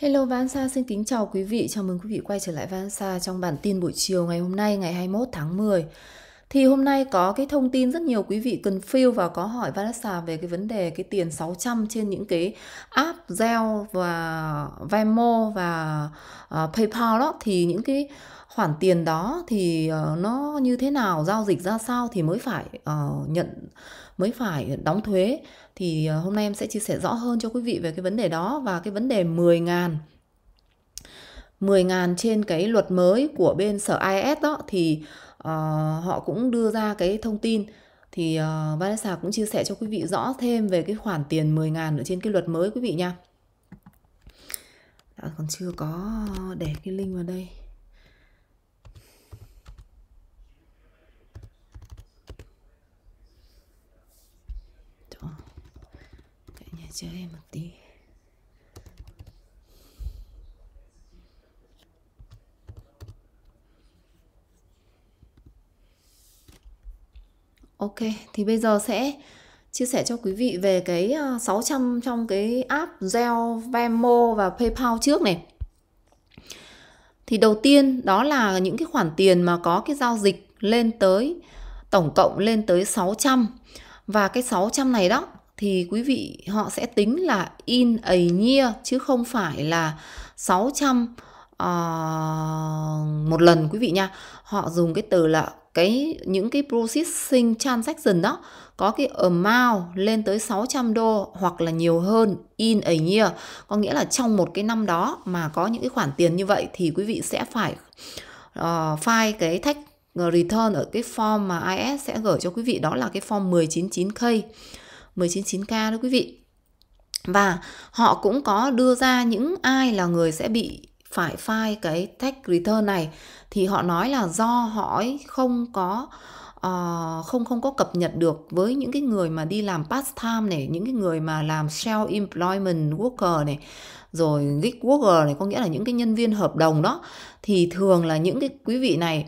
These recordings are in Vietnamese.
Hello Vansa xin kính chào quý vị, chào mừng quý vị quay trở lại Vansa trong bản tin buổi chiều ngày hôm nay ngày 21 tháng 10. Thì hôm nay có cái thông tin rất nhiều quý vị cần fill và có hỏi Vanessa về cái vấn đề cái tiền 600 trên những cái app Zelle và Venmo và uh, PayPal đó thì những cái khoản tiền đó thì ờ, nó như thế nào giao dịch ra sao thì mới phải uh, nhận mới phải đóng thuế thì ờ, hôm nay em sẽ chia sẻ rõ hơn cho quý vị về cái vấn đề đó và cái vấn đề 10 ngàn 10 ngàn trên cái luật mới của bên sở IS đó thì uh, họ cũng đưa ra cái thông tin thì uh, Vanessa cũng chia sẻ cho quý vị rõ thêm về cái khoản tiền 10 ngàn ở trên cái luật mới quý vị nha. Đã còn chưa có để cái link vào đây. cho em một tí Ok, thì bây giờ sẽ chia sẻ cho quý vị về cái 600 ờ, trong cái app Zelle, Venmo và PayPal trước này. Thì đầu tiên đó là những cái khoản tiền mà có cái giao dịch lên tới tổng cộng lên tới 600 và cái 600 này đó thì quý vị họ sẽ tính là in a year chứ không phải là 600 uh, ờ, một lần quý vị nha. Họ dùng cái từ là cái những cái processing transaction đó có cái amount lên tới 600 đô hoặc là nhiều hơn in a year. Có nghĩa là trong một cái năm đó mà có những cái khoản tiền như vậy thì quý vị sẽ phải uh, file cái tax return ở cái form mà IS sẽ gửi cho quý vị đó là cái form 199K. 199k đó quý vị và họ cũng có đưa ra những ai là người sẽ bị phải file cái tax return này thì họ nói là do họ ấy không có uh, không không có cập nhật được với những cái người mà đi làm part time này những cái người mà làm self employment worker này rồi gig worker này có nghĩa là những cái nhân viên hợp đồng đó thì thường là những cái quý vị này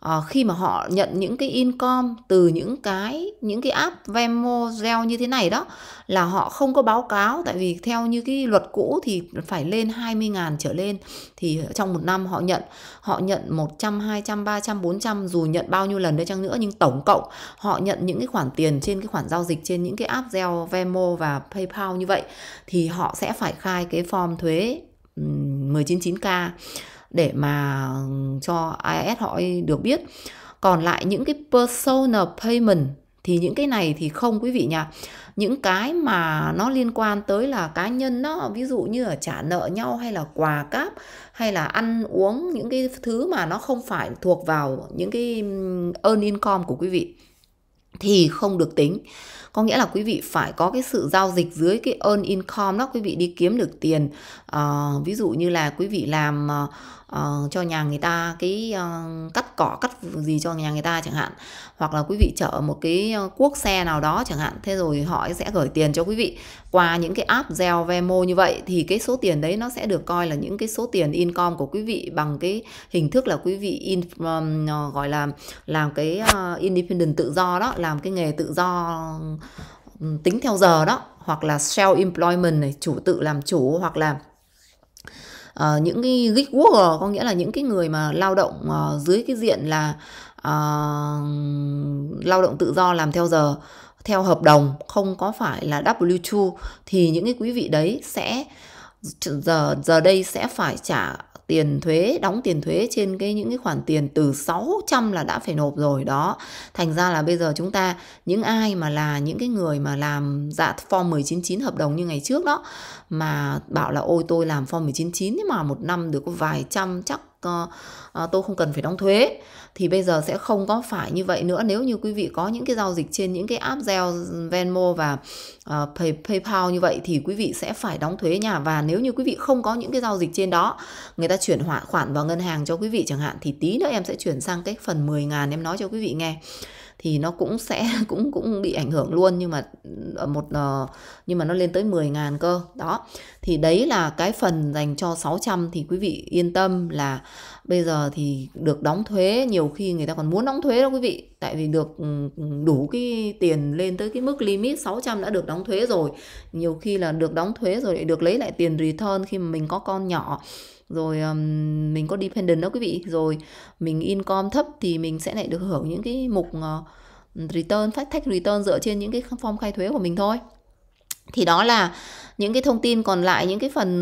Ờ, khi mà họ nhận những cái income từ những cái những cái app Venmo, Zelle như thế này đó là họ không có báo cáo tại vì theo như cái luật cũ thì phải lên 20 ngàn trở lên thì trong một năm họ nhận họ nhận 100, 200, 300, 400 dù nhận bao nhiêu lần đấy chăng nữa nhưng tổng cộng họ nhận những cái khoản tiền trên cái khoản giao dịch trên những cái app Zelle, Venmo và PayPal như vậy thì họ sẽ phải khai cái form thuế 199k để mà cho IS họ được biết còn lại những cái personal payment thì những cái này thì không quý vị nhỉ những cái mà nó liên quan tới là cá nhân đó ví dụ như là trả nợ nhau hay là quà cáp hay là ăn uống những cái thứ mà nó không phải thuộc vào những cái earn income của quý vị thì không được tính có nghĩa là quý vị phải có cái sự giao dịch dưới cái earn income đó quý vị đi kiếm được tiền uh, ví dụ như là quý vị làm uh, uh, cho nhà người ta cái uh, cắt cỏ cắt gì cho nhà người ta chẳng hạn hoặc là quý vị chở một cái ờ, cuốc xe nào đó chẳng hạn thế rồi họ sẽ gửi tiền cho quý vị qua những cái app gieo vemo như vậy thì cái số tiền đấy nó sẽ được coi là những cái số tiền income của quý vị bằng cái hình thức là quý vị in um, gọi là làm cái uh, independent tự do đó làm cái nghề tự do tính theo giờ đó hoặc là self employment này chủ tự làm chủ hoặc là uh, những cái gig worker có nghĩa là những cái người mà lao động uh, dưới cái diện là uh, lao động tự do làm theo giờ theo hợp đồng không có phải là W2 thì những cái quý vị đấy sẽ giờ giờ đây sẽ phải trả tiền thuế đóng tiền thuế trên cái những cái khoản tiền từ 600 là đã phải nộp rồi đó thành ra là bây giờ chúng ta những ai mà là những cái người mà làm dạ form 199 hợp đồng như ngày trước đó mà bảo là ôi tôi làm form 199 mà một năm được có vài trăm chắc Ờ, ờ, tôi không cần phải đóng thuế thì bây giờ sẽ không có phải như vậy nữa nếu như quý vị có những cái giao dịch trên những cái app Zelle, Venmo và ờ, Pay, PayPal như vậy thì quý vị sẽ phải đóng thuế nhà và nếu như quý vị không có những cái giao dịch trên đó người ta chuyển khoản vào ngân hàng cho quý vị chẳng hạn thì tí nữa em sẽ chuyển sang cái phần 10 ngàn em nói cho quý vị nghe thì nó cũng sẽ cũng cũng bị ảnh hưởng luôn nhưng mà ở ờ, một ờ, nhưng mà nó lên tới 10 ngàn cơ đó thì đấy là cái phần dành cho 600 thì quý vị yên tâm là bây giờ thì được đóng thuế nhiều khi người ta còn muốn đóng thuế đó quý vị tại vì được ừ, ừ, đủ cái tiền lên tới cái mức limit 600 đã được đóng thuế rồi nhiều khi là được đóng thuế rồi lại được lấy lại tiền return khi mà mình có con nhỏ rồi um, mình có dependent đó quý vị rồi mình income thấp thì mình sẽ lại được hưởng những cái mục uh, return phát thách return dựa trên những cái form khai thuế của mình thôi thì đó là những cái thông tin còn lại những cái phần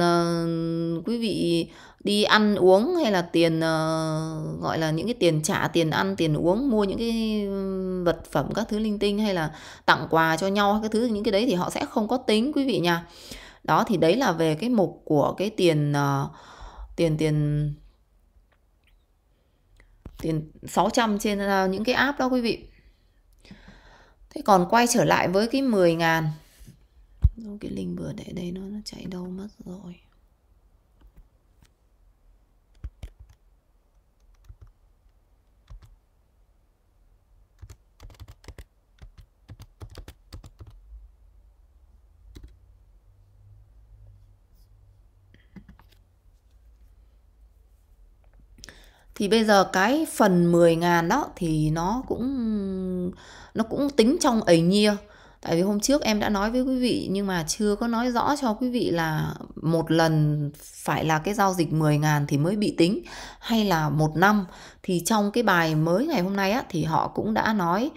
uh, quý vị đi ăn uống hay là tiền uh, gọi là những cái tiền trả tiền ăn tiền uống mua những cái vật phẩm các thứ linh tinh hay là tặng quà cho nhau các thứ những cái đấy thì họ sẽ không có tính quý vị nha đó thì đấy là về cái mục của cái tiền uh, tiền tiền tiền 600 trên uh, những cái app đó quý vị thế còn quay trở lại với cái 10 ngàn cái link vừa để đây nó, nó chạy đâu mất rồi thì bây giờ cái phần 10 ngàn đó thì nó cũng nó cũng tính trong ấy nhia tại vì hôm trước em đã nói với quý vị nhưng mà chưa có nói rõ cho quý vị là một lần phải là cái giao dịch 10 ngàn thì mới bị tính hay là một năm thì trong cái bài mới ngày hôm nay á, thì họ cũng đã nói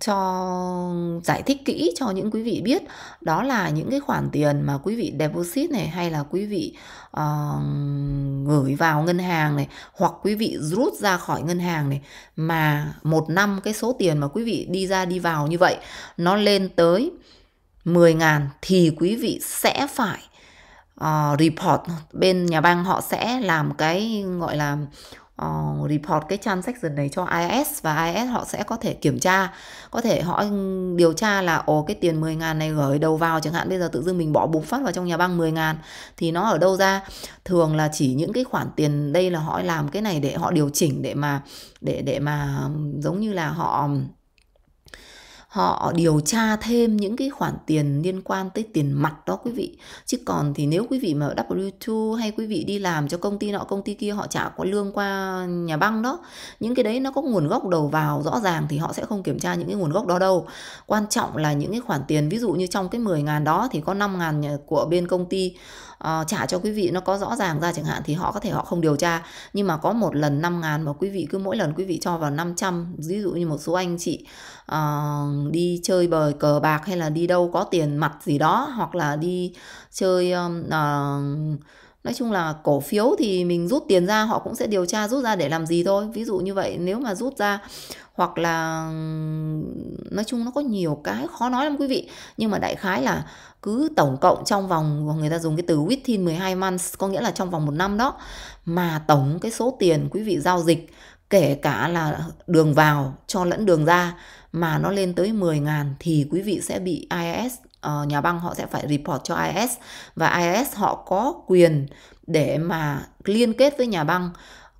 cho giải thích kỹ cho những quý vị biết đó là những cái khoản tiền mà quý vị deposit này hay là quý vị uh, gửi vào ngân hàng này hoặc quý vị rút ra khỏi ngân hàng này mà một năm cái số tiền mà quý vị đi ra đi vào như vậy nó lên tới 10 000 thì quý vị sẽ phải uh, report bên nhà băng họ sẽ làm cái gọi là uh, report cái trang transaction này cho IS và IS họ sẽ có thể kiểm tra có thể họ điều tra là ồ cái tiền 10 ngàn này gửi đầu vào chẳng hạn bây giờ tự dưng mình bỏ bùng phát vào trong nhà băng 10 ngàn thì nó ở đâu ra thường là chỉ những cái khoản tiền đây là họ làm cái này để họ điều chỉnh để mà để để mà giống như là họ họ điều tra thêm những cái khoản tiền liên quan tới tiền mặt đó quý vị chứ còn thì nếu quý vị mà W2 hay quý vị đi làm cho công ty nọ công ty kia họ trả có lương qua nhà băng đó những cái đấy nó có nguồn gốc đầu vào rõ ràng thì họ sẽ không kiểm tra những cái nguồn gốc đó đâu quan trọng là những cái khoản tiền ví dụ như trong cái 10 ngàn đó thì có 5 ngàn của bên công ty uh, trả cho quý vị nó có rõ ràng ra chẳng hạn thì họ có thể họ không điều tra nhưng mà có một lần 5 ngàn mà quý vị cứ mỗi lần quý vị cho vào 500 ví dụ như một số anh chị uh, đi chơi bời cờ bạc hay là đi đâu có tiền mặt gì đó hoặc là đi chơi uh, nói chung là cổ phiếu thì mình rút tiền ra họ cũng sẽ điều tra rút ra để làm gì thôi ví dụ như vậy nếu mà rút ra hoặc là nói chung nó có nhiều cái khó nói lắm quý vị nhưng mà đại khái là cứ tổng cộng trong vòng người ta dùng cái từ within 12 months có nghĩa là trong vòng một năm đó mà tổng cái số tiền quý vị giao dịch kể cả là đường vào cho lẫn đường ra mà nó lên tới 10 ngàn thì quý vị sẽ bị IS uh, ờ, nhà băng họ sẽ phải report cho IS và IS họ có quyền để mà liên kết với nhà băng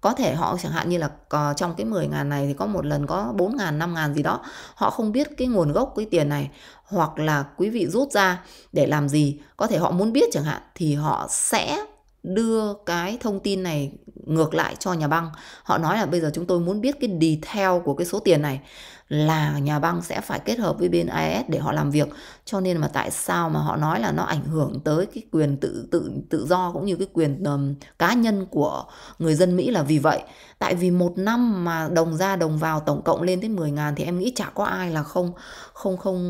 có thể họ chẳng hạn như là ờ, trong cái 10 ngàn này thì có một lần có 4 ngàn, 5 ngàn gì đó. Họ không biết cái nguồn gốc cái tiền này hoặc là quý vị rút ra để làm gì. Có thể họ muốn biết chẳng hạn thì họ sẽ đưa cái thông tin này ngược lại cho nhà băng. Họ nói là bây giờ chúng tôi muốn biết cái detail của cái số tiền này là nhà băng sẽ phải kết hợp với bên IS e để họ làm việc cho nên mà tại sao mà họ nói là nó ảnh hưởng tới cái quyền tự tự tự do cũng như cái quyền um, cá nhân của người dân Mỹ là vì vậy tại vì một năm mà đồng ra đồng vào tổng cộng lên tới 10 000 thì em nghĩ chả có ai là không không không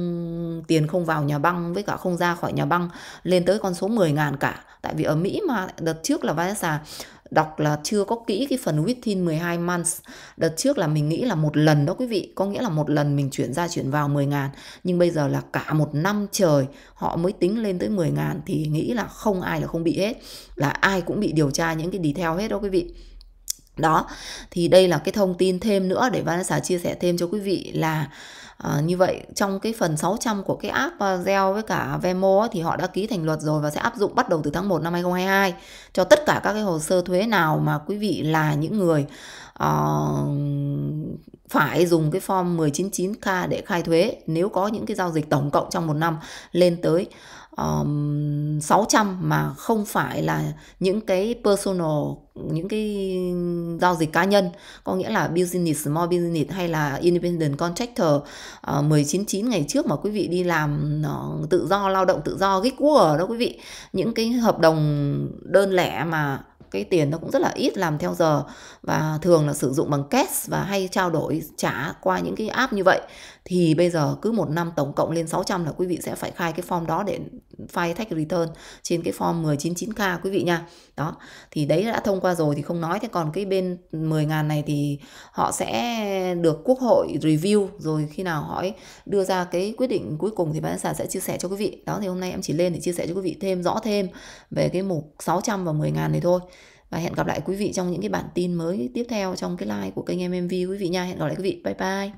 tiền không vào nhà băng với cả không ra khỏi nhà băng lên tới con số 10 000 cả tại vì ở Mỹ mà đợt trước là Vanessa đọc là chưa có kỹ cái phần within 12 months. Đợt trước là mình nghĩ là một lần đó quý vị, có nghĩa là một lần mình chuyển ra chuyển vào 10 ngàn. Nhưng bây giờ là cả một năm trời họ mới tính lên tới 10 ngàn thì nghĩ là không ai là không bị hết. Là ai cũng bị điều tra những cái detail hết đó quý vị đó thì đây là cái thông tin thêm nữa để Vanessa chia sẻ thêm cho quý vị là À, như vậy trong cái phần 600 của cái app ờ, Zelle với cả Vemo ấy, thì họ đã ký thành luật rồi và sẽ áp dụng bắt đầu từ tháng 1 năm 2022 cho tất cả các cái hồ sơ thuế nào mà quý vị là những người uh, phải dùng cái form 199K để khai thuế nếu có những cái giao dịch tổng cộng trong một năm lên tới um, 600 mà không phải là những cái personal những cái giao dịch cá nhân có nghĩa là business small business hay là independent contractor uh, ờ, 199 ngày trước mà quý vị đi làm uh, tự do lao động tự do gig worker đó quý vị những cái hợp đồng đơn lẻ mà cái tiền nó cũng rất là ít làm theo giờ và thường là sử dụng bằng cash và hay trao đổi trả qua những cái app như vậy thì bây giờ cứ một năm tổng cộng lên 600 là quý vị sẽ phải khai cái form đó để file tax return trên cái form 199k quý vị nha. Đó. Thì đấy đã thông qua rồi thì không nói thế còn cái bên 10.000 này thì họ sẽ được quốc hội review rồi khi nào họ đưa ra cái quyết định cuối cùng thì bán sản sẽ chia sẻ cho quý vị. Đó thì hôm nay em chỉ lên để chia sẻ cho quý vị thêm rõ thêm về cái mục 600 và 10.000 này thôi và hẹn gặp lại quý vị trong những cái bản tin mới tiếp theo trong cái like của kênh MMV quý vị nha hẹn gặp lại quý vị bye bye